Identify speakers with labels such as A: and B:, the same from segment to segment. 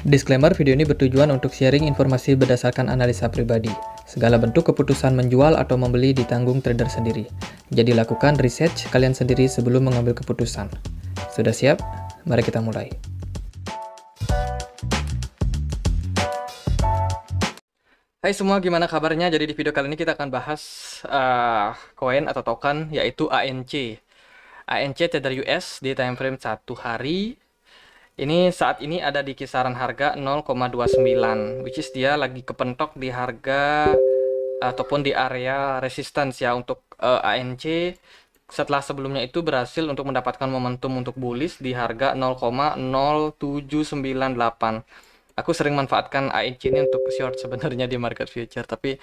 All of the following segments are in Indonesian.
A: Disclaimer, video ini bertujuan untuk sharing informasi berdasarkan analisa pribadi. Segala bentuk keputusan menjual atau membeli ditanggung trader sendiri. Jadi lakukan research kalian sendiri sebelum mengambil keputusan. Sudah siap? Mari kita mulai. Hai semua, gimana kabarnya? Jadi di video kali ini kita akan bahas uh, koin atau token yaitu ANC. ANC trader US di time frame 1 hari ini saat ini ada di kisaran harga 0,29 which is dia lagi kepentok di harga ataupun di area resistance ya untuk uh, eh, ANC setelah sebelumnya itu berhasil untuk mendapatkan momentum untuk bullish di harga 0,0798 aku sering manfaatkan ANC ini untuk short sebenarnya di market future tapi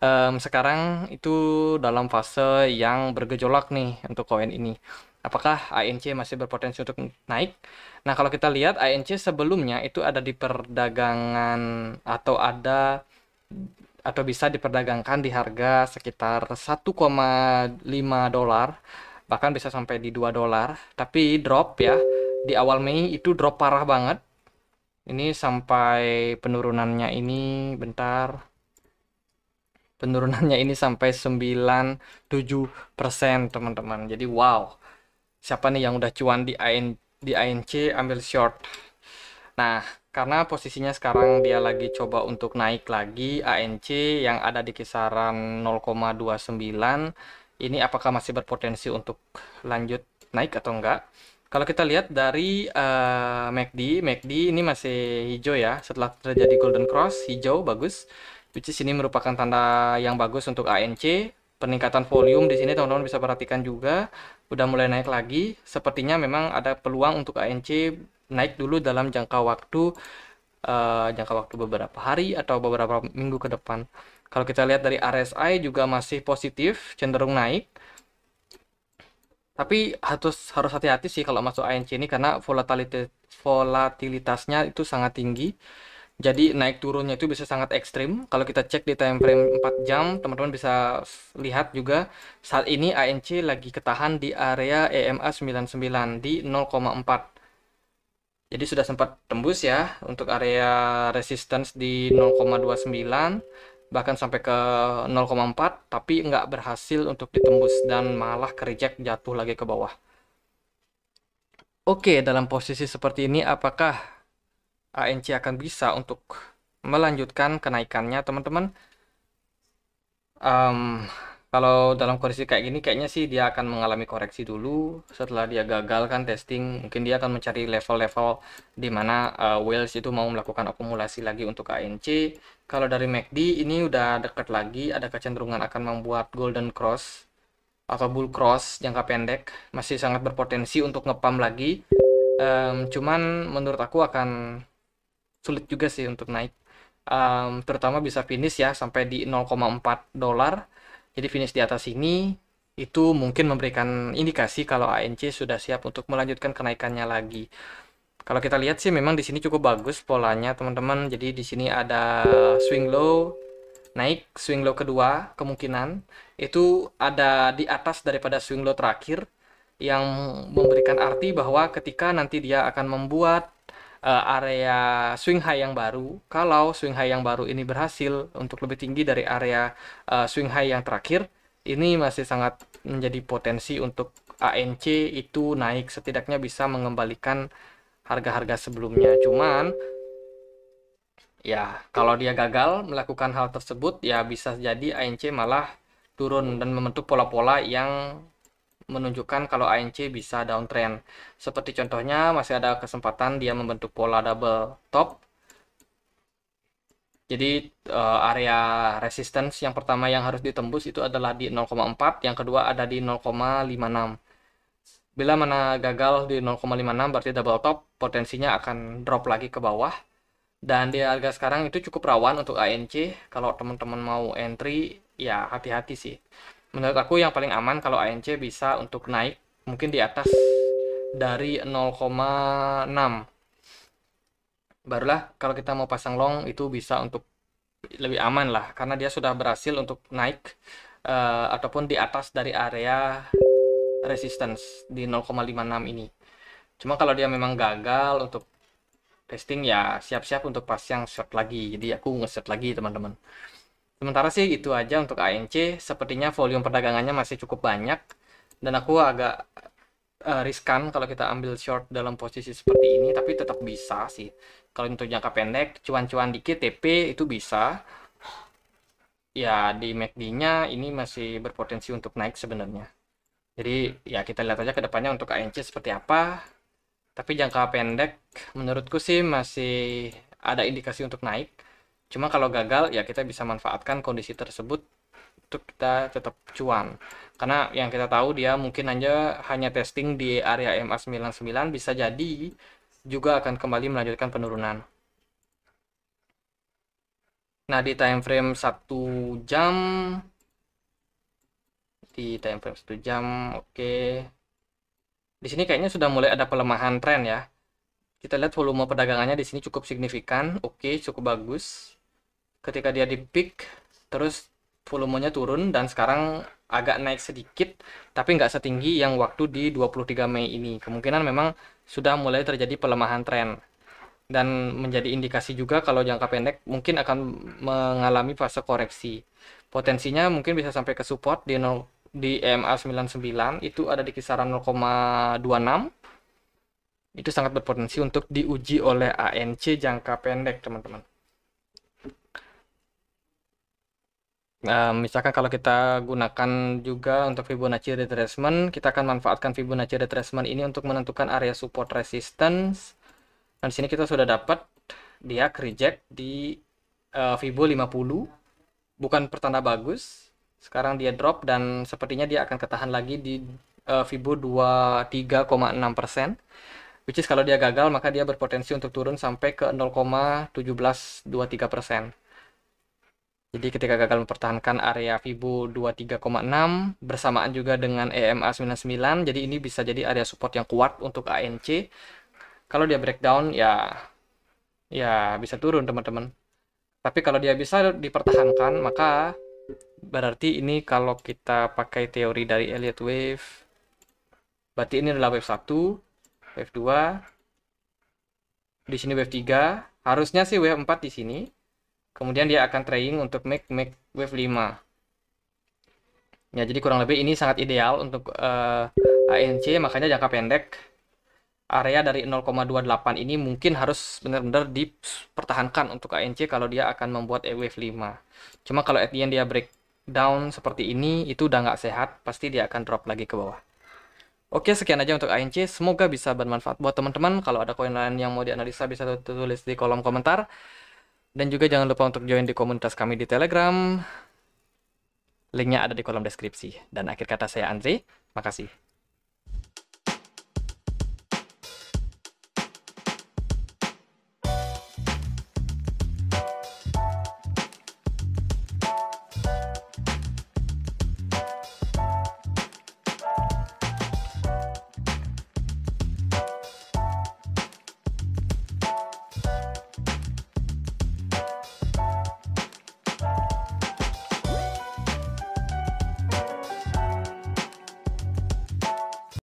A: um, sekarang itu dalam fase yang bergejolak nih untuk koin ini apakah ANC masih berpotensi untuk naik. Nah, kalau kita lihat ANC sebelumnya itu ada di perdagangan atau ada atau bisa diperdagangkan di harga sekitar 1,5 dolar bahkan bisa sampai di 2 dolar tapi drop ya di awal Mei itu drop parah banget ini sampai penurunannya ini bentar penurunannya ini sampai 97% teman-teman jadi wow siapa nih yang udah cuan di AN di ANC ambil short. Nah, karena posisinya sekarang dia lagi coba untuk naik lagi ANC yang ada di kisaran 0,29 ini apakah masih berpotensi untuk lanjut naik atau enggak? Kalau kita lihat dari uh, eh, MACD, MACD ini masih hijau ya. Setelah terjadi golden cross, hijau bagus. Which is ini merupakan tanda yang bagus untuk ANC. Peningkatan volume di sini teman-teman bisa perhatikan juga udah mulai naik lagi, sepertinya memang ada peluang untuk ANC naik dulu dalam jangka waktu uh, jangka waktu beberapa hari atau beberapa minggu ke depan. Kalau kita lihat dari RSI juga masih positif, cenderung naik. Tapi harus harus hati-hati sih kalau masuk ANC ini karena volatilitas volatilitasnya itu sangat tinggi jadi naik turunnya itu bisa sangat ekstrim. Kalau kita cek di time frame 4 jam, teman-teman bisa lihat juga saat ini ANC lagi ketahan di area e EMA 99 di 0,4. Jadi sudah sempat tembus ya untuk area resistance di 0,29 bahkan sampai ke 0,4 tapi nggak berhasil untuk ditembus dan malah ke reject jatuh lagi ke bawah. Oke, dalam posisi seperti ini apakah ANC akan bisa untuk melanjutkan kenaikannya teman-teman um, kalau dalam kondisi kayak gini kayaknya sih dia akan mengalami koreksi dulu setelah dia gagal kan testing mungkin dia akan mencari level-level di mana uh, eh, whales itu mau melakukan akumulasi lagi untuk ANC kalau dari MACD e ini udah dekat lagi ada kecenderungan akan membuat golden cross atau bull cross jangka pendek masih sangat berpotensi untuk ngepam lagi um, cuman menurut aku akan sulit juga sih untuk naik um, terutama bisa finish ya sampai di 0,4 dolar jadi finish di atas ini itu mungkin memberikan indikasi kalau ANC sudah siap untuk melanjutkan kenaikannya lagi kalau kita lihat sih memang di sini cukup bagus polanya teman-teman jadi di sini ada swing low naik swing low kedua kemungkinan itu ada di atas daripada swing low terakhir yang memberikan arti bahwa ketika nanti dia akan membuat uh, area swing high yang baru. Kalau swing high yang baru ini berhasil untuk lebih tinggi dari area uh, eh, swing high yang terakhir, ini masih sangat menjadi potensi untuk ANC itu naik setidaknya bisa mengembalikan harga-harga sebelumnya. Cuman ya kalau dia gagal melakukan hal tersebut ya bisa jadi ANC malah turun dan membentuk pola-pola yang menunjukkan kalau ANC bisa downtrend. Seperti contohnya masih ada kesempatan dia membentuk pola double top. Jadi eh, area resistance yang pertama yang harus ditembus itu adalah di 0,4, yang kedua ada di 0,56 bila mana gagal di 0,56 berarti double top potensinya akan drop lagi ke bawah dan di harga sekarang itu cukup rawan untuk ANC kalau teman-teman mau entry ya hati-hati sih menurut aku yang paling aman kalau ANC bisa untuk naik mungkin di atas dari 0,6 barulah kalau kita mau pasang long itu bisa untuk lebih aman lah karena dia sudah berhasil untuk naik uh, ataupun di atas dari area resistance di 0,56 ini cuma kalau dia memang gagal untuk testing ya siap-siap untuk pas yang short lagi jadi aku nge-short lagi teman-teman Sementara sih itu aja untuk ANC, sepertinya volume perdagangannya masih cukup banyak dan aku agak uh, riskan kalau kita ambil short dalam posisi seperti ini, tapi tetap bisa sih. Kalau untuk jangka pendek, cuan-cuan dikit TP itu bisa. Ya di MACD-nya ini masih berpotensi untuk naik sebenarnya. Jadi ya kita lihat aja ke depannya untuk ANC seperti apa. Tapi jangka pendek menurutku sih masih ada indikasi untuk naik Cuma kalau gagal ya kita bisa manfaatkan kondisi tersebut untuk kita tetap cuan. Karena yang kita tahu dia mungkin aja hanya testing di area MA99 bisa jadi juga akan kembali melanjutkan penurunan. Nah, di time frame 1 jam di time frame 1 jam, oke. Okay. Di sini kayaknya sudah mulai ada pelemahan tren ya. Kita lihat volume perdagangannya di sini cukup signifikan. Oke, okay, cukup bagus ketika dia di peak terus volumenya turun dan sekarang agak naik sedikit tapi nggak setinggi yang waktu di 23 Mei ini kemungkinan memang sudah mulai terjadi pelemahan tren dan menjadi indikasi juga kalau jangka pendek mungkin akan mengalami fase koreksi potensinya mungkin bisa sampai ke support di 0, di EMA 99 itu ada di kisaran 0,26 itu sangat berpotensi untuk diuji oleh ANC jangka pendek teman-teman Nah, misalkan kalau kita gunakan juga untuk Fibonacci retracement, kita akan manfaatkan Fibonacci retracement ini untuk menentukan area support resistance. Nah, di sini kita sudah dapat dia reject di uh, Fibo 50. Bukan pertanda bagus. Sekarang dia drop dan sepertinya dia akan ketahan lagi di uh, Fibo 23,6%. Which is kalau dia gagal, maka dia berpotensi untuk turun sampai ke 0,1723%. Jadi ketika gagal mempertahankan area fibo 23,6 bersamaan juga dengan e EMA 99, jadi ini bisa jadi area support yang kuat untuk ANC. Kalau dia breakdown ya ya bisa turun teman-teman. Tapi kalau dia bisa dipertahankan maka berarti ini kalau kita pakai teori dari Elliott Wave berarti ini adalah wave 1, wave 2, di sini wave 3, harusnya sih wave 4 di sini kemudian dia akan trying untuk make make wave 5 ya jadi kurang lebih ini sangat ideal untuk uh, eh, ANC makanya jangka pendek area dari 0,28 ini mungkin harus benar-benar dipertahankan untuk ANC kalau dia akan membuat e wave 5 cuma kalau at the dia break down seperti ini itu udah nggak sehat pasti dia akan drop lagi ke bawah Oke, sekian aja untuk ANC. Semoga bisa bermanfaat buat teman-teman. Kalau ada koin lain yang mau dianalisa, bisa tulis di kolom komentar. Dan juga jangan lupa untuk join di komunitas kami di Telegram. Linknya ada di kolom deskripsi. Dan akhir kata saya Andre, makasih.